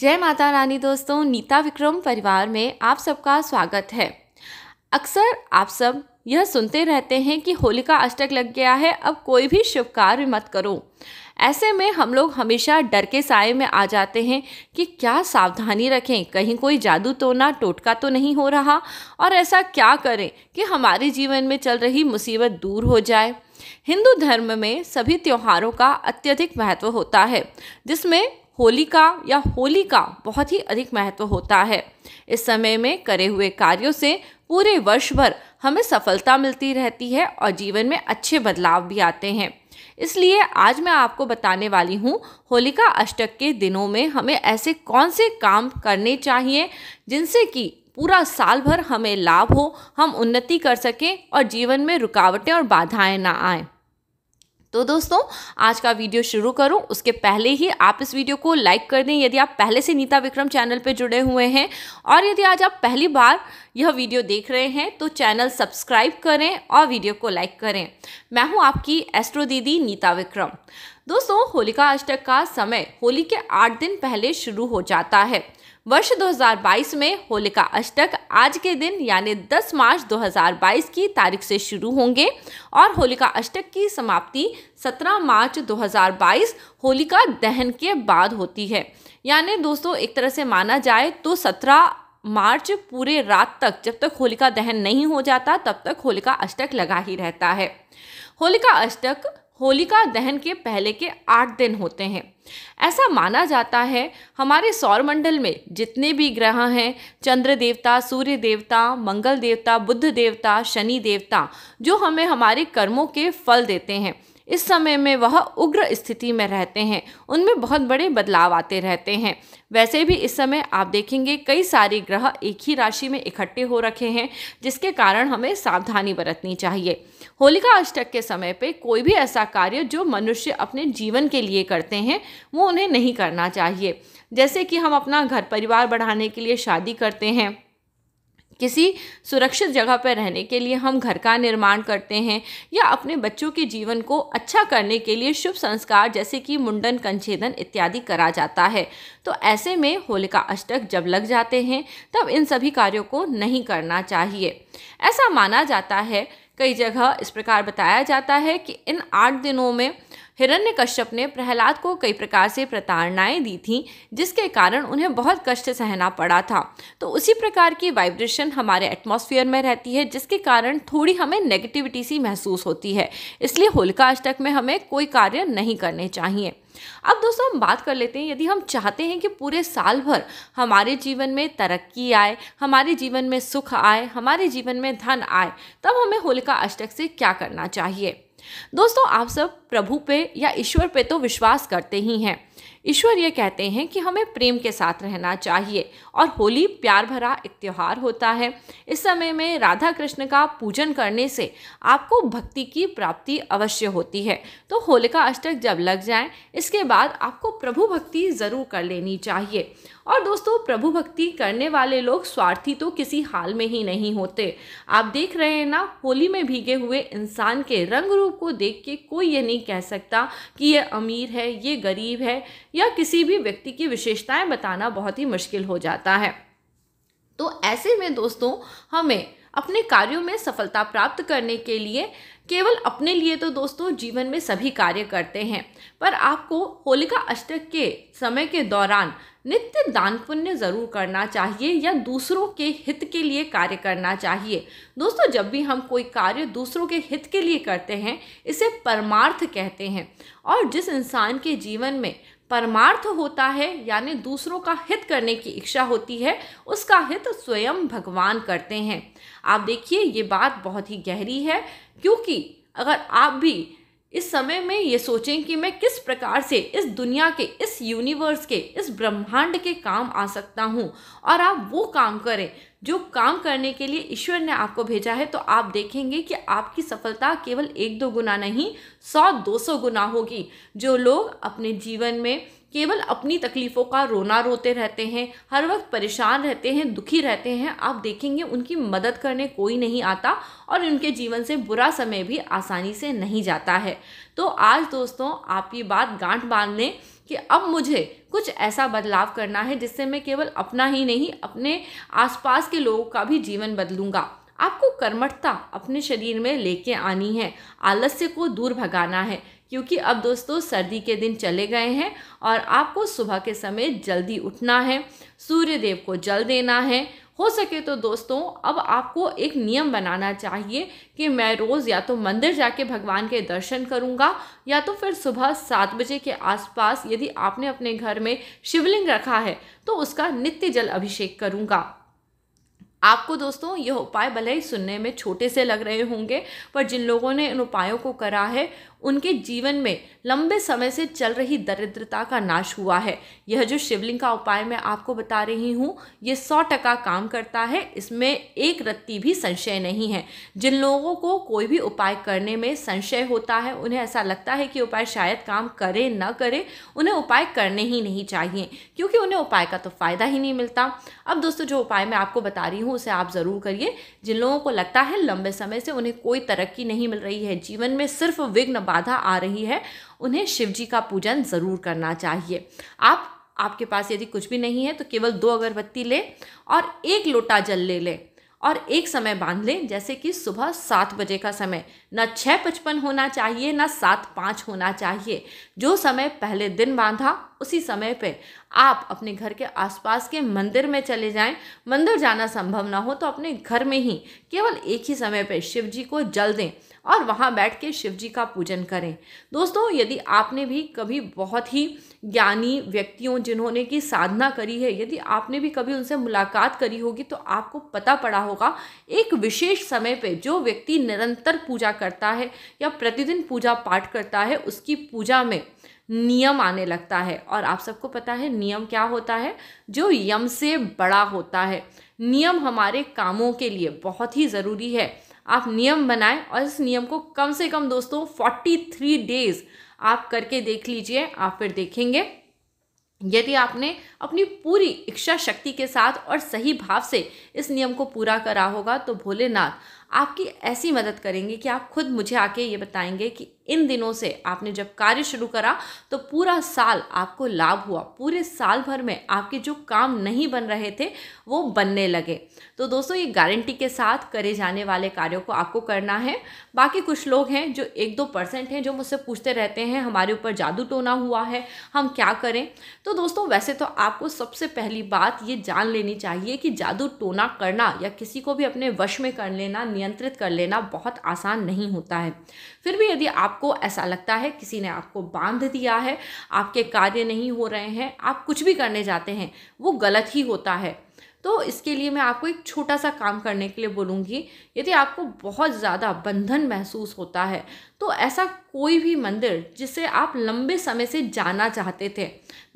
जय माता रानी दोस्तों नीता विक्रम परिवार में आप सबका स्वागत है अक्सर आप सब यह सुनते रहते हैं कि होलिका अष्टक लग गया है अब कोई भी शुभ कार्य मत करो ऐसे में हम लोग हमेशा डर के साय में आ जाते हैं कि क्या सावधानी रखें कहीं कोई जादू तो ना टोटका तो नहीं हो रहा और ऐसा क्या करें कि हमारे जीवन में चल रही मुसीबत दूर हो जाए हिंदू धर्म में सभी त्योहारों का अत्यधिक महत्व होता है जिसमें होली का या होली का बहुत ही अधिक महत्व होता है इस समय में करे हुए कार्यों से पूरे वर्ष भर हमें सफलता मिलती रहती है और जीवन में अच्छे बदलाव भी आते हैं इसलिए आज मैं आपको बताने वाली हूँ होलिका अष्टक के दिनों में हमें ऐसे कौन से काम करने चाहिए जिनसे कि पूरा साल भर हमें लाभ हो हम उन्नति कर सकें और जीवन में रुकावटें और बाधाएं ना आएं तो दोस्तों आज का वीडियो शुरू करूं उसके पहले ही आप इस वीडियो को लाइक कर दें यदि आप पहले से नीता विक्रम चैनल पर जुड़े हुए हैं और यदि आज आप पहली बार यह वीडियो देख रहे हैं तो चैनल सब्सक्राइब करें और वीडियो को लाइक करें मैं हूं आपकी एस्ट्रो दीदी नीता विक्रम दोस्तों होलिका अष्टक का समय होली के आठ दिन पहले शुरू हो जाता है वर्ष 2022 में होलिका अष्टक आज के दिन यानी 10 मार्च 2022 की तारीख से शुरू होंगे और होलिका अष्टक की समाप्ति 17 मार्च 2022 होलिका दहन के बाद होती है यानी दोस्तों एक तरह से माना जाए तो 17 मार्च पूरे रात तक जब तक होलिका दहन नहीं हो जाता तब तक होलिका अष्टक लगा ही रहता है होलिका अष्टक होलिका दहन के पहले के आठ दिन होते हैं ऐसा माना जाता है हमारे सौरमंडल में जितने भी ग्रह हैं चंद्र देवता सूर्य देवता मंगल देवता बुद्ध देवता शनि देवता जो हमें हमारे कर्मों के फल देते हैं इस समय में वह उग्र स्थिति में रहते हैं उनमें बहुत बड़े बदलाव आते रहते हैं वैसे भी इस समय आप देखेंगे कई सारे ग्रह एक ही राशि में इकट्ठे हो रखे हैं जिसके कारण हमें सावधानी बरतनी चाहिए होलिका अष्टक के समय पे कोई भी ऐसा कार्य जो मनुष्य अपने जीवन के लिए करते हैं वो उन्हें नहीं करना चाहिए जैसे कि हम अपना घर परिवार बढ़ाने के लिए शादी करते हैं किसी सुरक्षित जगह पर रहने के लिए हम घर का निर्माण करते हैं या अपने बच्चों के जीवन को अच्छा करने के लिए शुभ संस्कार जैसे कि मुंडन कंछेदन इत्यादि करा जाता है तो ऐसे में होलिका अष्टक जब लग जाते हैं तब इन सभी कार्यों को नहीं करना चाहिए ऐसा माना जाता है कई जगह इस प्रकार बताया जाता है कि इन आठ दिनों में हिरण्य कश्यप ने प्रहलाद को कई प्रकार से प्रताड़नाएं दी थीं जिसके कारण उन्हें बहुत कष्ट सहना पड़ा था तो उसी प्रकार की वाइब्रेशन हमारे एटमॉस्फेयर में रहती है जिसके कारण थोड़ी हमें नेगेटिविटी सी महसूस होती है इसलिए होलिका अष्टक में हमें कोई कार्य नहीं करने चाहिए अब दोस्तों हम बात कर लेते हैं यदि हम चाहते हैं कि पूरे साल भर हमारे जीवन में तरक्की आए हमारे जीवन में सुख आए हमारे जीवन में धन आए तब हमें होलिका अष्टक से क्या करना चाहिए दोस्तों आप सब प्रभु पे या ईश्वर पे तो विश्वास करते ही हैं ईश्वर ये कहते हैं कि हमें प्रेम के साथ रहना चाहिए और होली प्यार भरा एक त्यौहार होता है इस समय में राधा कृष्ण का पूजन करने से आपको भक्ति की प्राप्ति अवश्य होती है तो होलिका अष्टक जब लग जाए इसके बाद आपको प्रभु भक्ति ज़रूर कर लेनी चाहिए और दोस्तों प्रभु भक्ति करने वाले लोग स्वार्थी तो किसी हाल में ही नहीं होते आप देख रहे हैं ना होली में भीगे हुए इंसान के रंग रूप को देख के कोई ये नहीं कह सकता कि ये अमीर है ये गरीब है या किसी भी व्यक्ति की विशेषताएं बताना बहुत ही मुश्किल हो जाता है तो ऐसे में दोस्तों हमें अपने कार्यों में सफलता प्राप्त करने के लिए केवल अपने लिए तो दोस्तों जीवन में सभी कार्य करते हैं पर आपको होलिका अष्टक के समय के दौरान नित्य दान पुण्य ज़रूर करना चाहिए या दूसरों के हित के लिए कार्य करना चाहिए दोस्तों जब भी हम कोई कार्य दूसरों के हित के लिए करते हैं इसे परमार्थ कहते हैं और जिस इंसान के जीवन में परमार्थ होता है यानी दूसरों का हित करने की इच्छा होती है उसका हित स्वयं भगवान करते हैं आप देखिए ये बात बहुत ही गहरी है क्योंकि अगर आप भी इस समय में ये सोचें कि मैं किस प्रकार से इस दुनिया के इस यूनिवर्स के इस ब्रह्मांड के काम आ सकता हूँ और आप वो काम करें जो काम करने के लिए ईश्वर ने आपको भेजा है तो आप देखेंगे कि आपकी सफलता केवल एक दो गुना नहीं सौ दो सौ गुना होगी जो लोग अपने जीवन में केवल अपनी तकलीफ़ों का रोना रोते रहते हैं हर वक्त परेशान रहते हैं दुखी रहते हैं आप देखेंगे उनकी मदद करने कोई नहीं आता और उनके जीवन से बुरा समय भी आसानी से नहीं जाता है तो आज दोस्तों आप ये बात गांठ बांध लें कि अब मुझे कुछ ऐसा बदलाव करना है जिससे मैं केवल अपना ही नहीं अपने आसपास के लोगों का भी जीवन बदलूँगा आपको कर्मठता अपने शरीर में लेके आनी है आलस्य को दूर भगाना है क्योंकि अब दोस्तों सर्दी के दिन चले गए हैं और आपको सुबह के समय जल्दी उठना है सूर्य देव को जल देना है हो सके तो दोस्तों अब आपको एक नियम बनाना चाहिए कि मैं रोज़ या तो मंदिर जाके भगवान के दर्शन करूँगा या तो फिर सुबह सात बजे के आसपास यदि आपने अपने घर में शिवलिंग रखा है तो उसका नित्य जल अभिषेक करूँगा आपको दोस्तों यह उपाय भले ही सुनने में छोटे से लग रहे होंगे पर जिन लोगों ने इन उपायों को करा है उनके जीवन में लंबे समय से चल रही दरिद्रता का नाश हुआ है यह जो शिवलिंग का उपाय मैं आपको बता रही हूँ ये सौ टका काम करता है इसमें एक रत्ती भी संशय नहीं है जिन लोगों को कोई भी उपाय करने में संशय होता है उन्हें ऐसा लगता है कि उपाय शायद काम करे ना करे उन्हें उपाय करने ही नहीं चाहिए क्योंकि उन्हें उपाय का तो फ़ायदा ही नहीं मिलता अब दोस्तों जो उपाय मैं आपको बता रही हूँ उसे आप ज़रूर करिए जिन लोगों को लगता है लंबे समय से उन्हें कोई तरक्की नहीं मिल रही है जीवन में सिर्फ विघ्न बाधा आ रही है उन्हें शिव जी का पूजन ज़रूर करना चाहिए आप आपके पास यदि कुछ भी नहीं है तो केवल दो अगरबत्ती लें और एक लोटा जल ले लें और एक समय बांध लें जैसे कि सुबह सात बजे का समय ना छः पचपन होना चाहिए ना सात पाँच होना चाहिए जो समय पहले दिन बांधा उसी समय पे आप अपने घर के आसपास के मंदिर में चले जाएं मंदिर जाना संभव ना हो तो अपने घर में ही केवल एक ही समय पे शिव जी को जल दें और वहाँ बैठ के शिव जी का पूजन करें दोस्तों यदि आपने भी कभी बहुत ही ज्ञानी व्यक्तियों जिन्होंने की साधना करी है यदि आपने भी कभी उनसे मुलाकात करी होगी तो आपको पता पड़ा होगा एक विशेष समय पे जो व्यक्ति निरंतर पूजा करता है या प्रतिदिन पूजा पाठ करता है उसकी पूजा में नियम आने लगता है और आप सबको पता है नियम क्या होता है जो यम से बड़ा होता है नियम हमारे कामों के लिए बहुत ही ज़रूरी है आप नियम बनाएं और इस नियम को कम से कम दोस्तों 43 डेज़ आप करके देख लीजिए आप फिर देखेंगे यदि आपने अपनी पूरी इच्छा शक्ति के साथ और सही भाव से इस नियम को पूरा करा होगा तो भोलेनाथ आपकी ऐसी मदद करेंगे कि आप खुद मुझे आके ये बताएंगे कि इन दिनों से आपने जब कार्य शुरू करा तो पूरा साल आपको लाभ हुआ पूरे साल भर में आपके जो काम नहीं बन रहे थे वो बनने लगे तो दोस्तों ये गारंटी के साथ करे जाने वाले कार्यों को आपको करना है बाकी कुछ लोग हैं जो एक दो परसेंट हैं जो मुझसे पूछते रहते हैं हमारे ऊपर जादू टोना हुआ है हम क्या करें तो दोस्तों वैसे तो आपको सबसे पहली बात ये जान लेनी चाहिए कि जादू टोना करना या किसी को भी अपने वश में कर लेना नियंत्रित कर लेना बहुत आसान नहीं होता है फिर भी यदि आपको ऐसा लगता है किसी ने आपको बांध दिया है आपके कार्य नहीं हो रहे हैं आप कुछ भी करने जाते हैं वो गलत ही होता है तो इसके लिए मैं आपको एक छोटा सा काम करने के लिए बोलूँगी यदि आपको बहुत ज़्यादा बंधन महसूस होता है तो ऐसा कोई भी मंदिर जिसे आप लंबे समय से जाना चाहते थे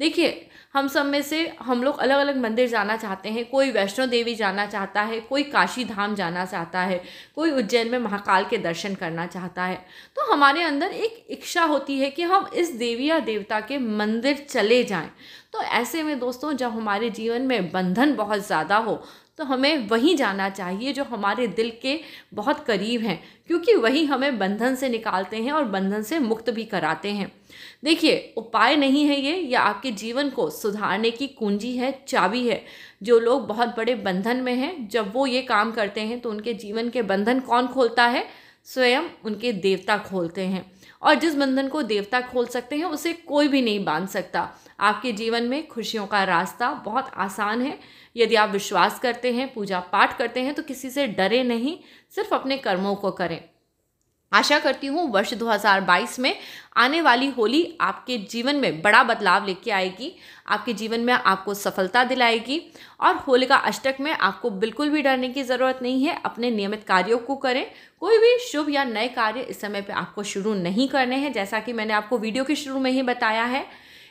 देखिए हम सब में से हम लोग अलग अलग मंदिर जाना चाहते हैं कोई वैष्णो देवी जाना चाहता है कोई काशी धाम जाना चाहता है कोई उज्जैन में महाकाल के दर्शन करना चाहता है तो हमारे अंदर एक इच्छा होती है कि हम इस देवी या देवता के मंदिर चले जाएं तो ऐसे में दोस्तों जब हमारे जीवन में बंधन बहुत ज़्यादा हो तो हमें वहीं जाना चाहिए जो हमारे दिल के बहुत करीब हैं क्योंकि वही हमें बंधन से निकालते हैं और बंधन से मुक्त भी कराते हैं देखिए उपाय नहीं है ये या आपके जीवन को सुधारने की कुंजी है चाबी है जो लोग बहुत बड़े बंधन में हैं जब वो ये काम करते हैं तो उनके जीवन के बंधन कौन खोलता है स्वयं उनके देवता खोलते हैं और जिस बंधन को देवता खोल सकते हैं उसे कोई भी नहीं बांध सकता आपके जीवन में खुशियों का रास्ता बहुत आसान है यदि आप विश्वास करते हैं पूजा पाठ करते हैं तो किसी से डरे नहीं सिर्फ अपने कर्मों को करें आशा करती हूँ वर्ष 2022 में आने वाली होली आपके जीवन में बड़ा बदलाव लेके आएगी आपके जीवन में आपको सफलता दिलाएगी और होलिका अष्टक में आपको बिल्कुल भी डरने की ज़रूरत नहीं है अपने नियमित कार्यों को करें कोई भी शुभ या नए कार्य इस समय पर आपको शुरू नहीं करने हैं जैसा कि मैंने आपको वीडियो के शुरू में ही बताया है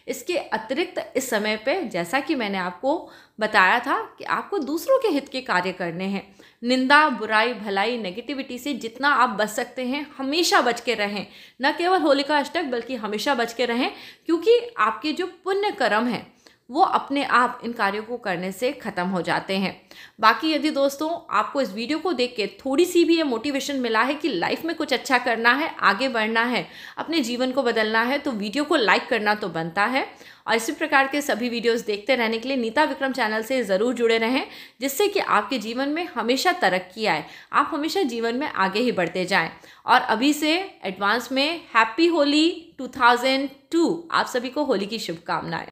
इसके अतिरिक्त इस समय पे जैसा कि मैंने आपको बताया था कि आपको दूसरों के हित के कार्य करने हैं निंदा बुराई भलाई नेगेटिविटी से जितना आप बच सकते हैं हमेशा बच के रहें न केवल होलिका अष्टक बल्कि हमेशा बच के रहें क्योंकि आपके जो पुण्य कर्म हैं वो अपने आप इन कार्यों को करने से ख़त्म हो जाते हैं बाकी यदि दोस्तों आपको इस वीडियो को देख के थोड़ी सी भी ये मोटिवेशन मिला है कि लाइफ में कुछ अच्छा करना है आगे बढ़ना है अपने जीवन को बदलना है तो वीडियो को लाइक करना तो बनता है और इसी प्रकार के सभी वीडियोस देखते रहने के लिए नीता विक्रम चैनल से ज़रूर जुड़े रहें जिससे कि आपके जीवन में हमेशा तरक्की आए आप हमेशा जीवन में आगे ही बढ़ते जाएँ और अभी से एडवांस में हैप्पी होली टू आप सभी को होली की शुभकामनाएँ